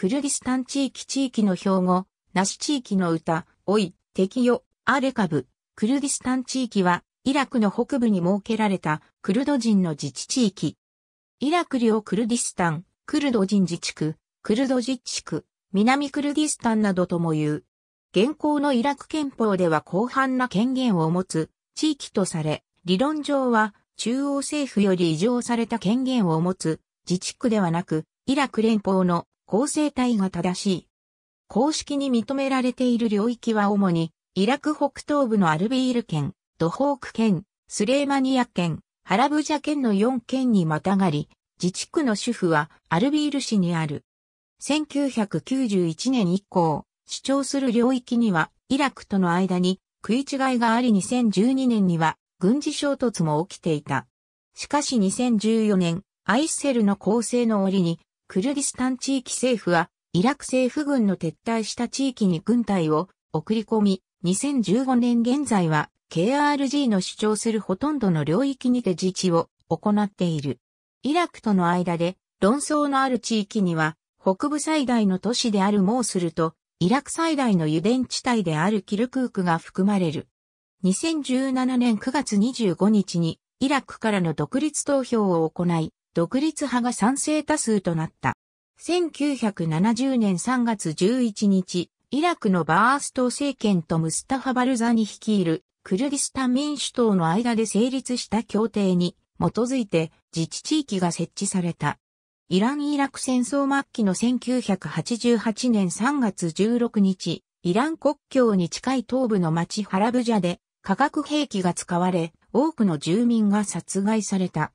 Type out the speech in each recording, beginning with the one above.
クルギスタン地域地域の標語、ナシ地域の歌、おい、敵よ、アレカブ。クルギスタン地域は、イラクの北部に設けられたクルド人の自治地域。イラク領クルディスタン、クルド人自治区、クルド自治区、南クルディスタンなどとも言う。現行のイラク憲法では広範な権限を持つ地域とされ、理論上は中央政府より異常された権限を持つ自治区ではなく、イラク連邦の構成体が正しい。公式に認められている領域は主に、イラク北東部のアルビール県、ドホーク県、スレーマニア県、ハラブジャ県の4県にまたがり、自治区の主府はアルビール市にある。1991年以降、主張する領域にはイラクとの間に食い違いがあり2012年には軍事衝突も起きていた。しかし2014年、アイセルの構成の折にクルディスタン地域政府は、イラク政府軍の撤退した地域に軍隊を送り込み、2015年現在は KRG の主張するほとんどの領域にて自治を行っている。イラクとの間で論争のある地域には、北部最大の都市であるモースルと、イラク最大の油田地帯であるキルクークが含まれる。2017年9月25日に、イラクからの独立投票を行い、独立派が賛成多数となった。1970年3月11日、イラクのバースト政権とムスタファ・バルザに率いるクルギスタン民主党の間で成立した協定に基づいて自治地域が設置された。イラン・イラク戦争末期の1988年3月16日、イラン国境に近い東部の町ハラブジャで化学兵器が使われ、多くの住民が殺害された。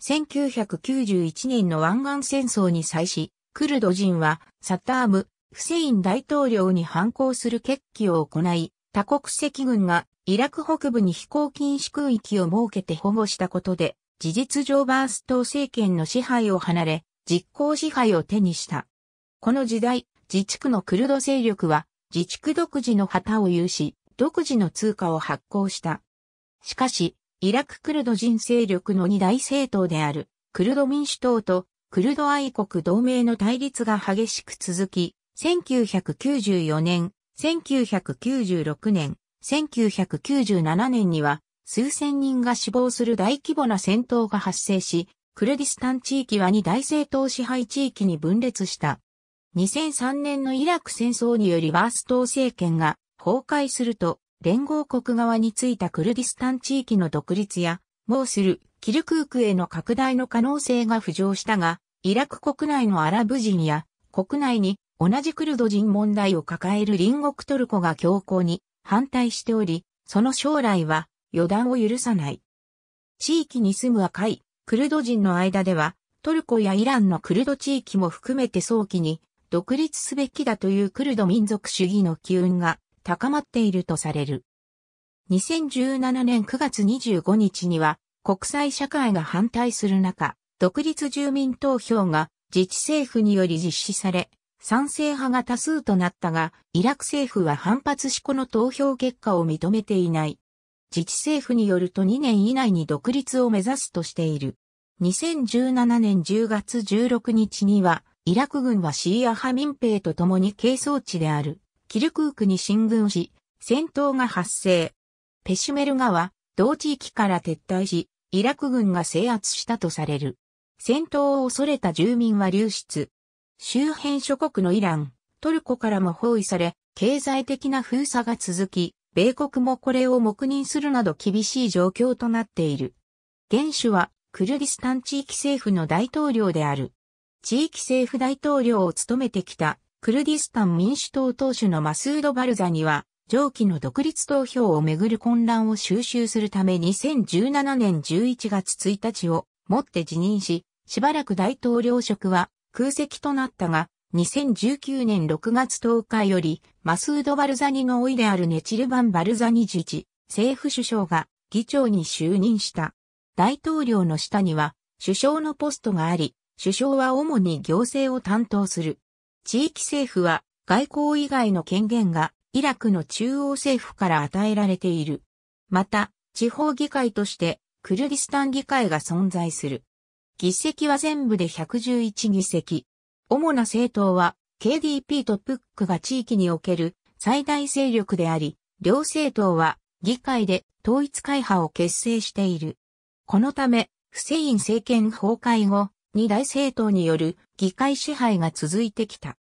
1991年の湾岸戦争に際し、クルド人はサターム・フセイン大統領に反抗する決起を行い、多国籍軍がイラク北部に飛行禁止空域を設けて保護したことで、事実上バースト政権の支配を離れ、実効支配を手にした。この時代、自治区のクルド勢力は、自治区独自の旗を有し、独自の通貨を発行した。しかし、イラククルド人勢力の二大政党である、クルド民主党とクルド愛国同盟の対立が激しく続き、1994年、1996年、1997年には、数千人が死亡する大規模な戦闘が発生し、クルディスタン地域は二大政党支配地域に分裂した。2003年のイラク戦争によりバースト政権が崩壊すると、連合国側についたクルディスタン地域の独立や、モーする、キルクークへの拡大の可能性が浮上したが、イラク国内のアラブ人や国内に同じクルド人問題を抱える隣国トルコが強硬に反対しており、その将来は予断を許さない。地域に住む赤いクルド人の間では、トルコやイランのクルド地域も含めて早期に独立すべきだというクルド民族主義の機運が高まっているとされる。2017年9月25日には国際社会が反対する中、独立住民投票が自治政府により実施され、賛成派が多数となったが、イラク政府は反発しこの投票結果を認めていない。自治政府によると2年以内に独立を目指すとしている。2017年10月16日には、イラク軍はシーア派民兵と共に係争地であるキルクークに進軍し、戦闘が発生。ペシュメルガは、同地域から撤退し、イラク軍が制圧したとされる。戦闘を恐れた住民は流出。周辺諸国のイラン、トルコからも包囲され、経済的な封鎖が続き、米国もこれを黙認するなど厳しい状況となっている。元首は、クルギスタン地域政府の大統領である。地域政府大統領を務めてきたクルディスタン民主党党首のマスード・バルザには、上記の独立投票をめぐる混乱を収集するため2017年11月1日をもって辞任し、しばらく大統領職は空席となったが、2019年6月10日より、マスード・バルザニの老いであるネチルバン・バルザニ自治、政府首相が議長に就任した。大統領の下には、首相のポストがあり、首相は主に行政を担当する。地域政府は外交以外の権限がイラクの中央政府から与えられている。また、地方議会としてクルギスタン議会が存在する。議席は全部で111議席。主な政党は KDP とプックが地域における最大勢力であり、両政党は議会で統一会派を結成している。このため、フセイン政権崩壊後、二大政党による議会支配が続いてきた。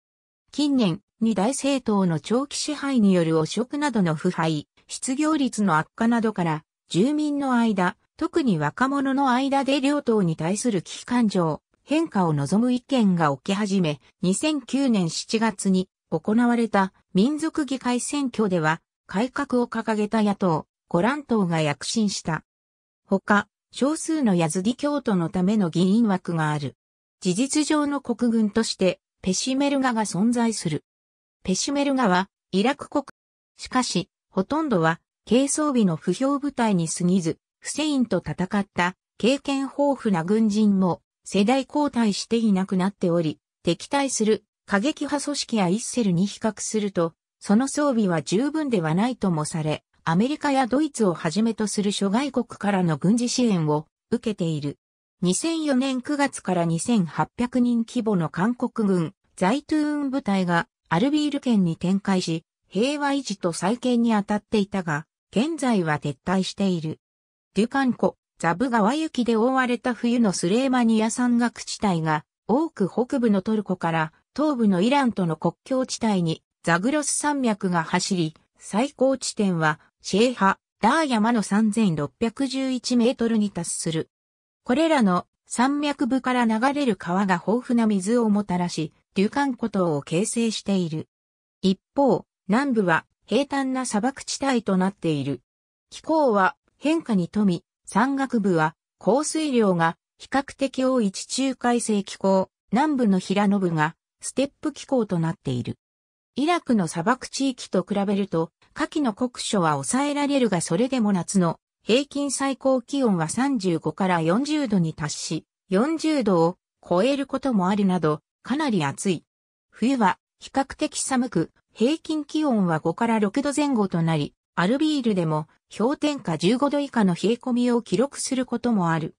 近年、二大政党の長期支配による汚職などの腐敗、失業率の悪化などから、住民の間、特に若者の間で両党に対する危機感情、変化を望む意見が起き始め、2009年7月に行われた民族議会選挙では、改革を掲げた野党、コラン党が躍進した。他、少数のヤズディ教徒のための議員枠がある。事実上の国軍としてペシメルガが存在する。ペシメルガはイラク国。しかし、ほとんどは軽装備の不評部隊に過ぎず、フセインと戦った経験豊富な軍人も世代交代していなくなっており、敵対する過激派組織やイッセルに比較すると、その装備は十分ではないともされ、アメリカやドイツをはじめとする諸外国からの軍事支援を受けている。2004年9月から2800人規模の韓国軍、在トゥーン部隊がアルビール県に展開し、平和維持と再建に当たっていたが、現在は撤退している。デュカン湖、ザブ川雪で覆われた冬のスレーマニア山岳地帯が、多く北部のトルコから東部のイランとの国境地帯にザグロス山脈が走り、最高地点はシェーハ、ダー山の3611メートルに達する。これらの山脈部から流れる川が豊富な水をもたらし、流漢古島を形成している。一方、南部は平坦な砂漠地帯となっている。気候は変化に富み、山岳部は降水量が比較的多い地中海性気候、南部の平野部がステップ気候となっている。イラクの砂漠地域と比べると、夏季の酷暑は抑えられるがそれでも夏の平均最高気温は35から40度に達し、40度を超えることもあるなど、かなり暑い。冬は比較的寒く、平均気温は5から6度前後となり、アルビールでも氷点下15度以下の冷え込みを記録することもある。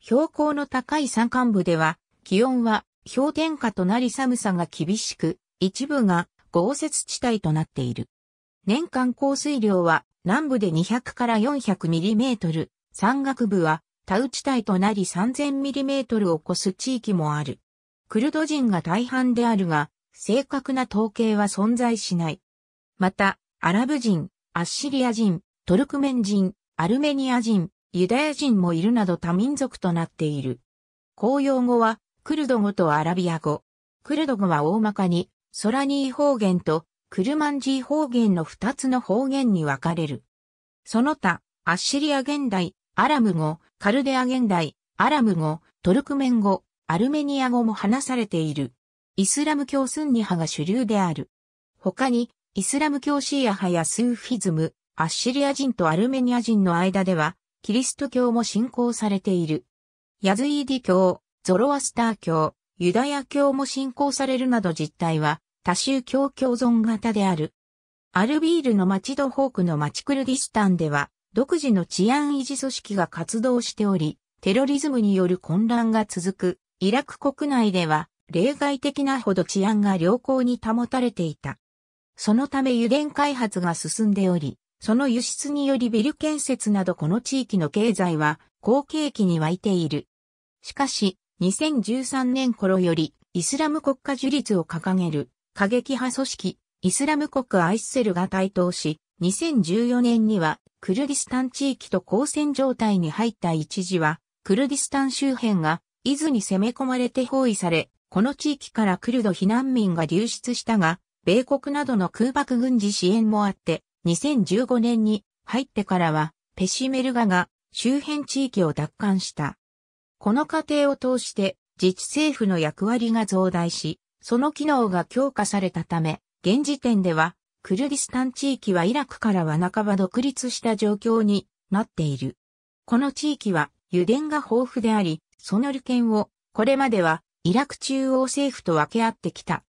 標高の高い山間部では、気温は氷点下となり寒さが厳しく、一部が豪雪地帯となっている。年間降水量は南部で200から400ミリメートル、山岳部は田内帯となり3000ミリメートルを超す地域もある。クルド人が大半であるが、正確な統計は存在しない。また、アラブ人、アッシリア人、トルクメン人、アルメニア人、ユダヤ人もいるなど多民族となっている。公用語は、クルド語とアラビア語。クルド語は大まかに、ソラニー方言とクルマンジー方言の二つの方言に分かれる。その他、アッシリア現代、アラム語、カルデア現代、アラム語、トルクメン語、アルメニア語も話されている。イスラム教スンニ派が主流である。他に、イスラム教シーア派やスーフィズム、アッシリア人とアルメニア人の間では、キリスト教も信仰されている。ヤズイーディ教、ゾロアスター教、ユダヤ教も信仰されるなど実態は多州教共存型である。アルビールの町ドホークの街クルディスタンでは、独自の治安維持組織が活動しており、テロリズムによる混乱が続く、イラク国内では、例外的なほど治安が良好に保たれていた。そのため油田開発が進んでおり、その輸出によりビル建設などこの地域の経済は好景気に湧いている。しかし、2013年頃よりイスラム国家樹立を掲げる過激派組織、イスラム国アイスセルが台頭し、2014年にはクルディスタン地域と交戦状態に入った一時は、クルディスタン周辺が、伊豆に攻め込まれて包囲され、この地域からクルド避難民が流出したが、米国などの空爆軍事支援もあって、2015年に入ってからは、ペシメルガが周辺地域を奪還した。この過程を通して、自治政府の役割が増大し、その機能が強化されたため、現時点では、クルディスタン地域はイラクからは半ば独立した状況になっている。この地域は油田が豊富であり、その利権をこれまではイラク中央政府と分け合ってきた。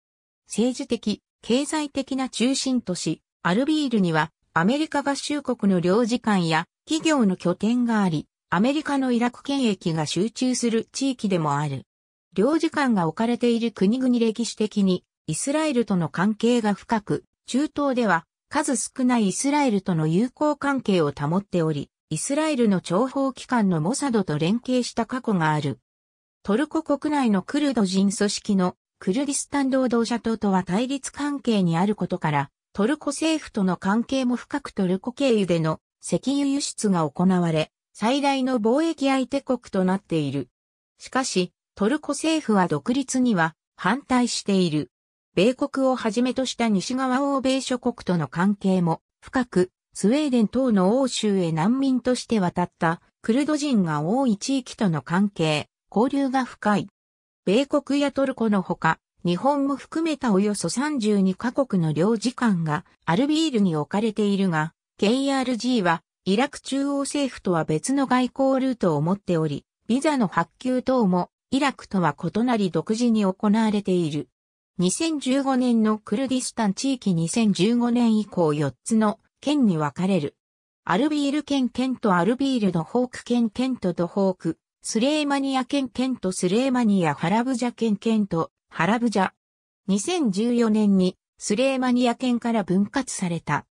政治的、経済的な中心都市、アルビールにはアメリカ合衆国の領事館や企業の拠点があり、アメリカのイラク権益が集中する地域でもある。領事館が置かれている国々歴史的にイスラエルとの関係が深く、中東では数少ないイスラエルとの友好関係を保っており、イスラエルの諜報機関のモサドと連携した過去がある。トルコ国内のクルド人組織のクルディスタン労働者党とは対立関係にあることから、トルコ政府との関係も深くトルコ経由での石油輸出が行われ、最大の貿易相手国となっている。しかし、トルコ政府は独立には反対している。米国をはじめとした西側欧米諸国との関係も深く、スウェーデン等の欧州へ難民として渡ったクルド人が多い地域との関係、交流が深い。米国やトルコのほか、日本も含めたおよそ32カ国の領事館がアルビールに置かれているが、KRG はイラク中央政府とは別の外交ルートを持っており、ビザの発給等もイラクとは異なり独自に行われている。2015年のクルディスタン地域2015年以降4つの県に分かれる。アルビール県県とアルビールのホーク県県とドホーク、スレーマニア県県とスレーマニアハラブジャ県県とハラブジャ。2014年にスレーマニア県から分割された。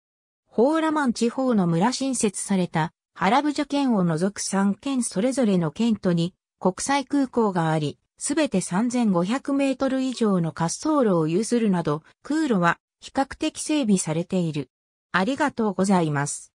ホーラマン地方の村新設されたハラブジャ県を除く3県それぞれの県とに国際空港があり、すべて3500メートル以上の滑走路を有するなど、空路は比較的整備されている。ありがとうございます。